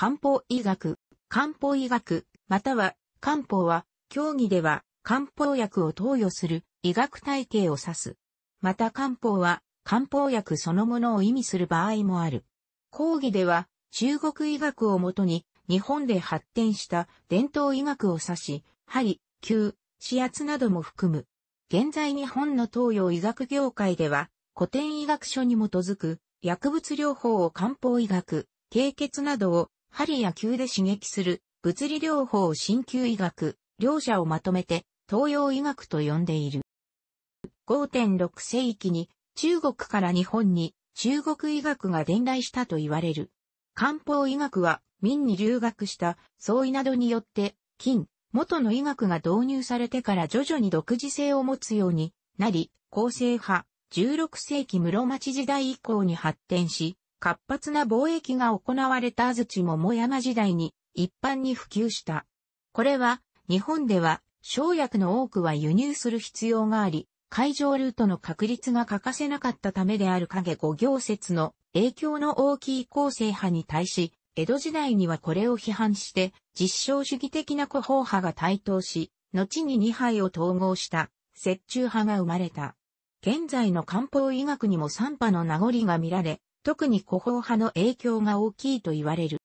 漢方医学、漢方医学、または漢方は、競技では漢方薬を投与する医学体系を指す。また漢方は漢方薬そのものを意味する場合もある。講義では中国医学をもとに日本で発展した伝統医学を指し、針、灸、指圧なども含む。現在日本の東洋医学業界では古典医学書に基づく薬物療法を漢方医学、経血などを針や球で刺激する、物理療法新灸医学、両者をまとめて、東洋医学と呼んでいる。5.6世紀に、中国から日本に、中国医学が伝来したと言われる。漢方医学は、民に留学した、総医などによって、金、元の医学が導入されてから徐々に独自性を持つようになり、構成派、16世紀室町時代以降に発展し、活発な貿易が行われた安土桃山時代に一般に普及した。これは日本では生薬の多くは輸入する必要があり、海上ルートの確立が欠かせなかったためである影五行説の影響の大きい構成派に対し、江戸時代にはこれを批判して実証主義的な古法派が台頭し、後に二派を統合した折衷派が生まれた。現在の漢方医学にも三派の名残が見られ、特に古法派の影響が大きいと言われる。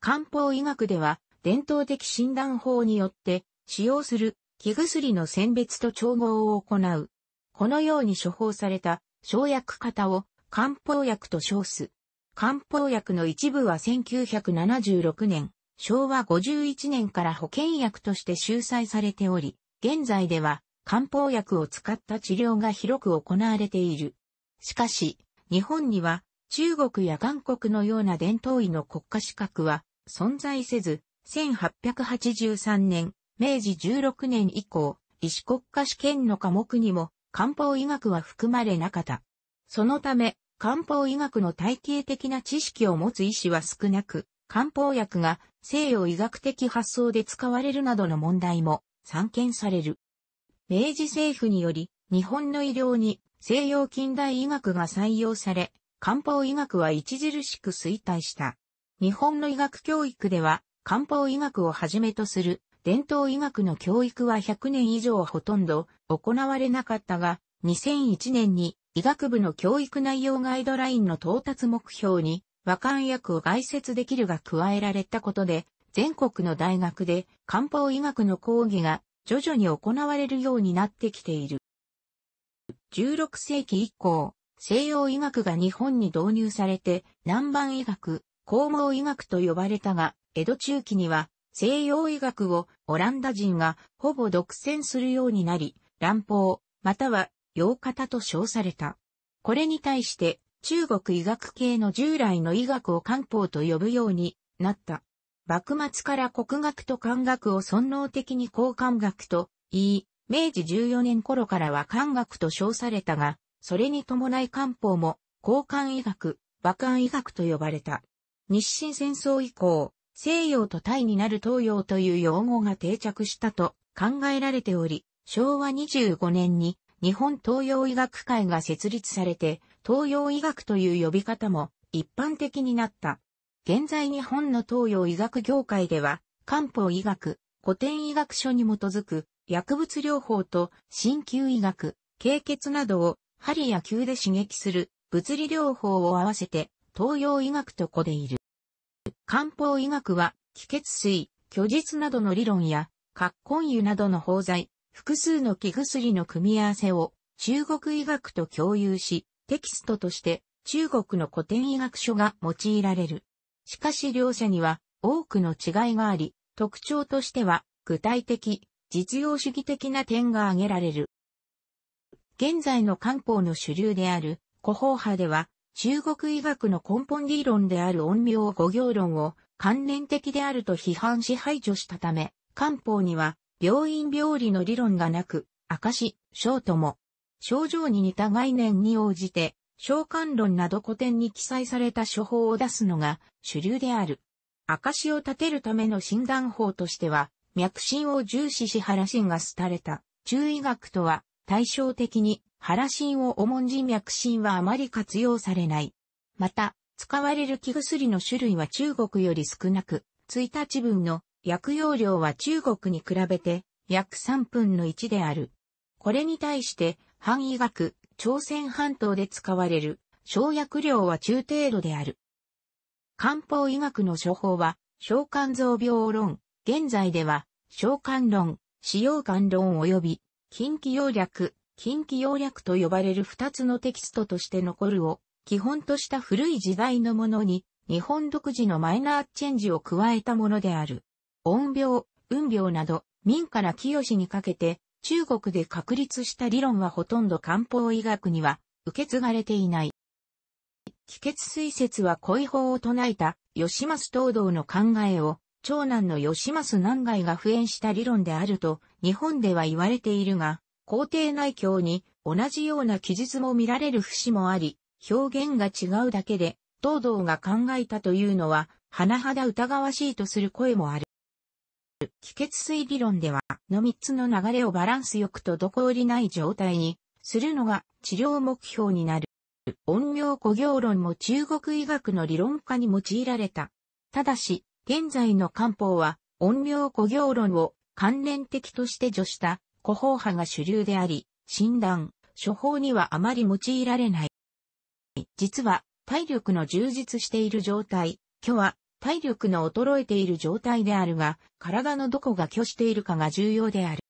漢方医学では、伝統的診断法によって、使用する気薬の選別と調合を行う。このように処方された生薬型を漢方薬と称す。漢方薬の一部は1976年、昭和51年から保険薬として収載されており、現在では漢方薬を使った治療が広く行われている。しかし、日本には中国や韓国のような伝統医の国家資格は存在せず、1883年、明治16年以降、医師国家試験の科目にも漢方医学は含まれなかった。そのため、漢方医学の体系的な知識を持つ医師は少なく、漢方薬が西洋医学的発想で使われるなどの問題も散見される。明治政府により、日本の医療に西洋近代医学が採用され、漢方医学は著しく衰退した。日本の医学教育では、漢方医学をはじめとする伝統医学の教育は100年以上ほとんど行われなかったが、2001年に医学部の教育内容ガイドラインの到達目標に和漢薬を外説できるが加えられたことで、全国の大学で漢方医学の講義が徐々に行われるようになってきている。16世紀以降、西洋医学が日本に導入されて、南蛮医学、公毛医学と呼ばれたが、江戸中期には、西洋医学をオランダ人がほぼ独占するようになり、乱法、または洋方と称された。これに対して、中国医学系の従来の医学を漢方と呼ぶようになった。幕末から国学と漢学を尊能的に交換学と言い、明治14年頃からは漢学と称されたが、それに伴い漢方も、交換医学、馬漢医学と呼ばれた。日清戦争以降、西洋とタイになる東洋という用語が定着したと考えられており、昭和25年に日本東洋医学会が設立されて、東洋医学という呼び方も一般的になった。現在日本の東洋医学業界では、漢方医学、古典医学書に基づく薬物療法と鍼灸医学、経血などを針や球で刺激する物理療法を合わせて東洋医学と子でいる。漢方医学は気血水、虚実などの理論や、葛根油などの包材、複数の気薬の組み合わせを中国医学と共有し、テキストとして中国の古典医学書が用いられる。しかし両者には多くの違いがあり、特徴としては具体的、実用主義的な点が挙げられる。現在の漢方の主流である古法派では、中国医学の根本理論である陰陽五行論を関連的であると批判し排除したため、漢方には病院病理の理論がなく、証、症とも、症状に似た概念に応じて、召喚論など古典に記載された処方を出すのが主流である。証を立てるための診断法としては、脈診を重視し原診が廃れた。中医学とは対照的に、原心を重んじ脈心はあまり活用されない。また、使われる気薬の種類は中国より少なく、1日分の薬用量は中国に比べて約3分の1である。これに対して、範囲学、朝鮮半島で使われる小薬量は中程度である。漢方医学の処方は、小肝臓病論、現在では、小肝論、使用肝論及び近畿要略、近畿要略と呼ばれる二つのテキストとして残るを、基本とした古い時代のものに、日本独自のマイナーチェンジを加えたものである。音病、運病など、民から清にかけて、中国で確立した理論はほとんど漢方医学には受け継がれていない。気血水説は恋法を唱えた吉松東道の考えを長男の吉増南外が普遍した理論であると日本では言われているが、皇帝内教に同じような記述も見られる節もあり、表現が違うだけで、東堂が考えたというのは、甚だ疑わしいとする声もある。気血水理論では、の3つの流れをバランスよくと滞りない状態にするのが治療目標になる。音量古行論も中国医学の理論家に用いられた。ただし、現在の漢方は、音量古行論を関連的として除した古法派が主流であり、診断、処方にはあまり用いられない。実は、体力の充実している状態、虚は体力の衰えている状態であるが、体のどこが虚しているかが重要である。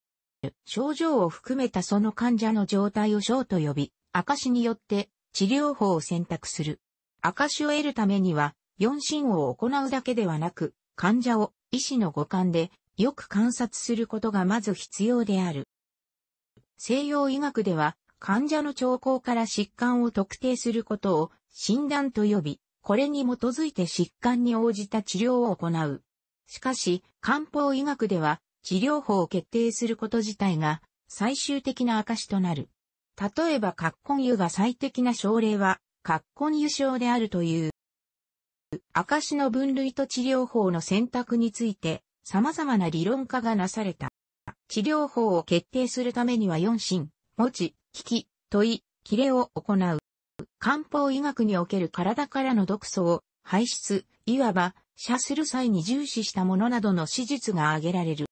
症状を含めたその患者の状態を症と呼び、証によって治療法を選択する。証を得るためには、4診を行うだけではなく、患者を医師の五感でよく観察することがまず必要である。西洋医学では、患者の兆候から疾患を特定することを診断と呼び、これに基づいて疾患に応じた治療を行う。しかし、漢方医学では治療法を決定すること自体が最終的な証となる。例えば、葛根湯が最適な症例は、葛根湯症であるという。証の分類と治療法の選択について、様々な理論化がなされた。治療法を決定するためには四心、持ち、聞き、問い、キレを行う。漢方医学における体からの毒素を排出、いわば、射する際に重視したものなどの手術が挙げられる。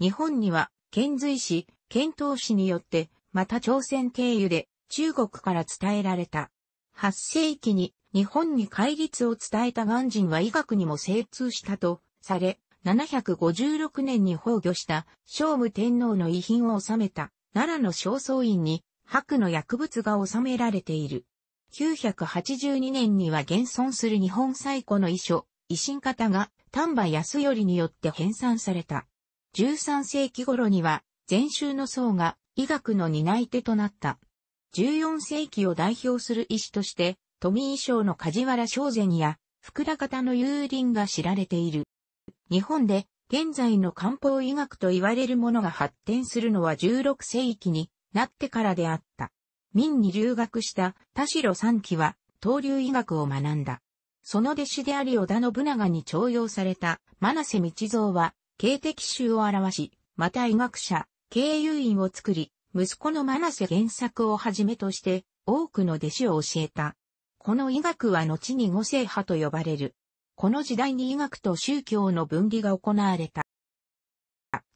日本には、遣隋使、遣唐使によって、また朝鮮経由で中国から伝えられた。8世紀に日本に戒律を伝えた鑑人は医学にも精通したとされ、756年に崩御した聖武天皇の遺品を収めた奈良の正倉院に白の薬物が収められている。982年には現存する日本最古の遺書、遺新方が丹波康頼によって編纂された。13世紀頃には禅宗の僧が医学の担い手となった。14世紀を代表する医師として都民ー賞の梶原正善や福田方の幽林が知られている。日本で現在の漢方医学と言われるものが発展するのは16世紀になってからであった。民に留学した田代三期は東流医学を学んだ。その弟子であり織田信長に徴用された真瀬道蔵は、経敵集を表し、また医学者、経由院を作り、息子の真瀬原作をはじめとして、多くの弟子を教えた。この医学は後に五世派と呼ばれる。この時代に医学と宗教の分離が行われた。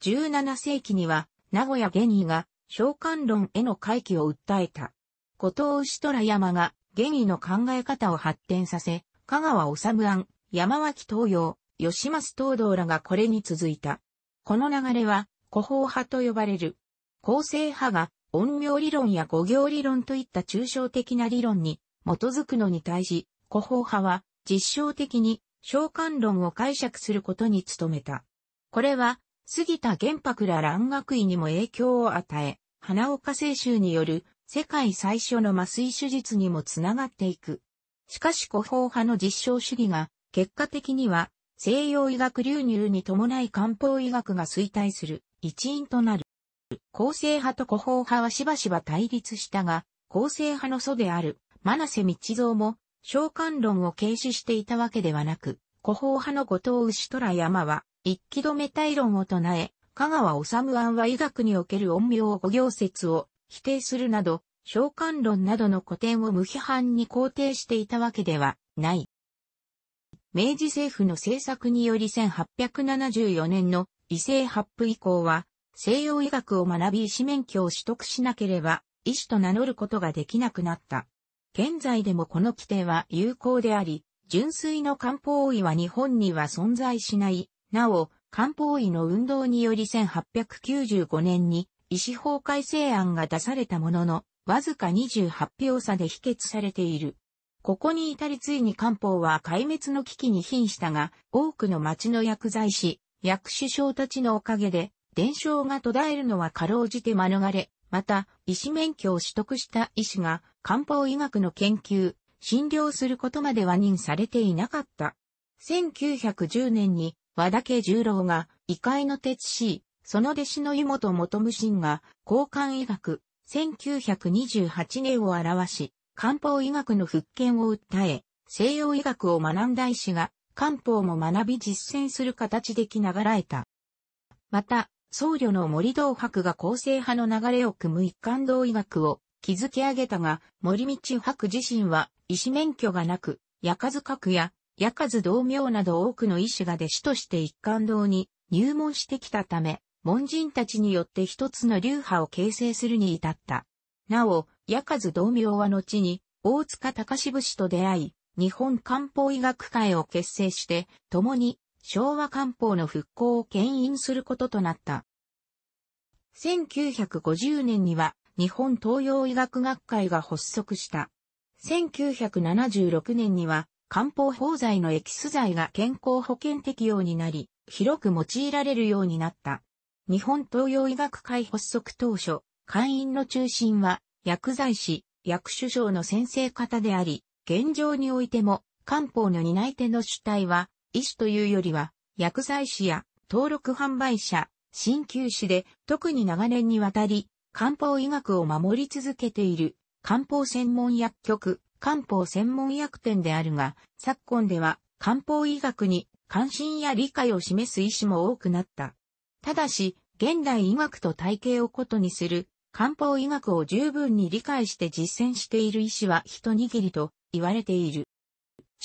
17世紀には、名古屋玄医が、召喚論への回帰を訴えた。後藤牛虎山が、玄医の考え方を発展させ、香川治安、山脇東洋、吉松東道らがこれに続いた。この流れは、古法派と呼ばれる。構成派が、音名理論や五行理論といった抽象的な理論に基づくのに対し、古法派は実証的に召喚論を解釈することに努めた。これは、杉田玄白ら蘭学医にも影響を与え、花岡清州による世界最初の麻酔手術にもつながっていく。しかし古法派の実証主義が、結果的には西洋医学流入に伴い漢方医学が衰退する一因となる。構成派と古法派はしばしば対立したが、構成派の祖である真瀬道蔵も、召喚論を軽視していたわけではなく、古法派の後藤牛虎山は、一気止め対論を唱え、香川治安は医学における陰陽五行説を否定するなど、召喚論などの古典を無批判に肯定していたわけではない。明治政府の政策により1874年の異性発布以降は、西洋医学を学び医師免許を取得しなければ、医師と名乗ることができなくなった。現在でもこの規定は有効であり、純粋の漢方医は日本には存在しない。なお、漢方医の運動により1895年に医師法改正案が出されたものの、わずか28票差で否決されている。ここに至りついに漢方は壊滅の危機に瀕したが、多くの町の薬剤師、薬首相たちのおかげで、伝承が途絶えるのはかろうじて免れ、また、医師免許を取得した医師が漢方医学の研究、診療することまでは認されていなかった。1910年に和田家十郎が異界の鉄師、その弟子の湯本元無心が交換医学、1928年を表し、漢方医学の復権を訴え、西洋医学を学んだ医師が漢方も学び実践する形できながら得た。また、僧侶の森道博が構成派の流れを組む一貫道医学を築き上げたが、森道博自身は医師免許がなく、夜数閣や矢数同名など多くの医師が弟子として一貫道に入門してきたため、門人たちによって一つの流派を形成するに至った。なお、矢数同名は後に大塚隆節と出会い、日本漢方医学会を結成して、共に昭和官報の復興を牽引することとなった。1950年には日本東洋医学学会が発足した。1976年には漢方法剤のエキス剤が健康保険適用になり、広く用いられるようになった。日本東洋医学会発足当初、会員の中心は薬剤師、薬首相の先生方であり、現状においても漢方の担い手の主体は医師というよりは、薬剤師や登録販売者、鍼灸師で特に長年にわたり、漢方医学を守り続けている漢方専門薬局、漢方専門薬店であるが、昨今では漢方医学に関心や理解を示す医師も多くなった。ただし、現代医学と体系をことにする漢方医学を十分に理解して実践している医師は一握りと言われている。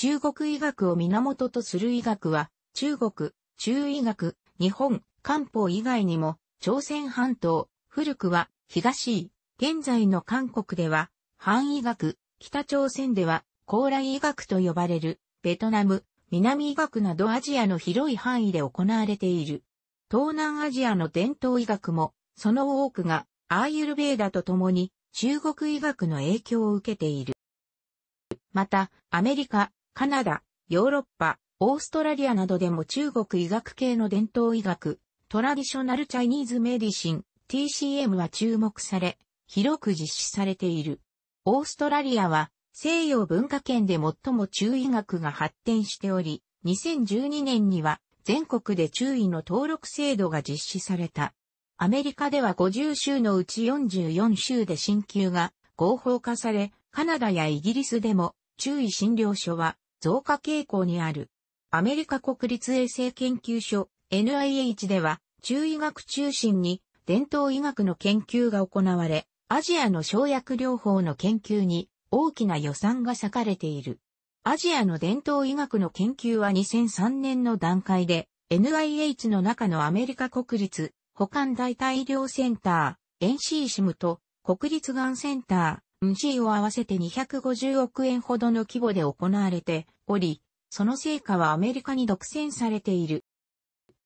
中国医学を源とする医学は、中国、中医学、日本、漢方以外にも、朝鮮半島、古くは、東医、現在の韓国では、範医学、北朝鮮では、高麗医学と呼ばれる、ベトナム、南医学などアジアの広い範囲で行われている。東南アジアの伝統医学も、その多くが、アーユルベーダと共に、中国医学の影響を受けている。また、アメリカ、カナダ、ヨーロッパ、オーストラリアなどでも中国医学系の伝統医学、トラディショナルチャイニーズメディシン、TCM は注目され、広く実施されている。オーストラリアは西洋文化圏で最も中医学が発展しており、2012年には全国で中医の登録制度が実施された。アメリカでは50州のうち44州で新旧が合法化され、カナダやイギリスでも中医診療所は増加傾向にある。アメリカ国立衛生研究所 NIH では、中医学中心に伝統医学の研究が行われ、アジアの小薬療法の研究に大きな予算が割かれている。アジアの伝統医学の研究は2003年の段階で NIH の中のアメリカ国立保管代替医療センター NCSIM と国立がんセンター、無事を合わせて250億円ほどの規模で行われており、その成果はアメリカに独占されている。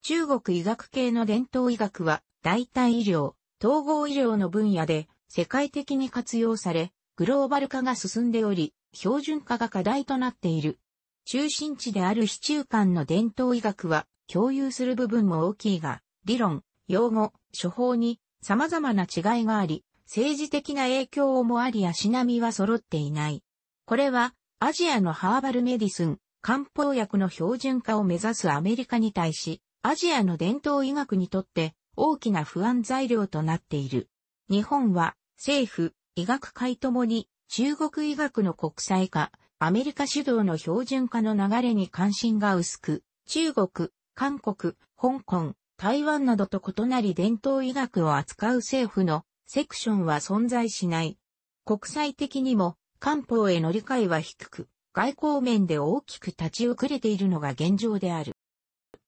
中国医学系の伝統医学は、代替医療、統合医療の分野で世界的に活用され、グローバル化が進んでおり、標準化が課題となっている。中心地である市中間の伝統医学は共有する部分も大きいが、理論、用語、処方に様々な違いがあり、政治的な影響をもあり足並みは揃っていない。これは、アジアのハーバルメディスン、漢方薬の標準化を目指すアメリカに対し、アジアの伝統医学にとって大きな不安材料となっている。日本は政府、医学界ともに中国医学の国際化、アメリカ主導の標準化の流れに関心が薄く、中国、韓国、香港、台湾などと異なり伝統医学を扱う政府のセクションは存在しない。国際的にも、官報への理解は低く、外交面で大きく立ち遅れているのが現状である。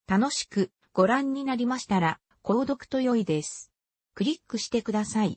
楽しくご覧になりましたら、購読と良いです。クリックしてください。